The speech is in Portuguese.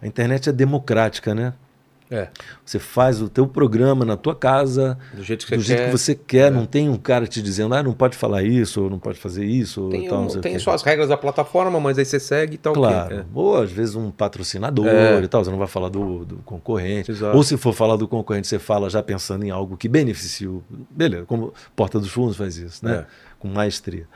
A internet é democrática, né? É. Você faz o teu programa na tua casa, do jeito que, do você, jeito quer. que você quer. É. Não tem um cara te dizendo, ah, não pode falar isso, ou não pode fazer isso. Tem, tal, um, tem suas regras da plataforma, mas aí você segue e tal. Claro. É. Ou às vezes um patrocinador é. e tal, você não vai falar do, do concorrente. Exato. Ou se for falar do concorrente, você fala já pensando em algo que beneficie o. Beleza, como Porta dos Fundos faz isso, né? É. Com maestria.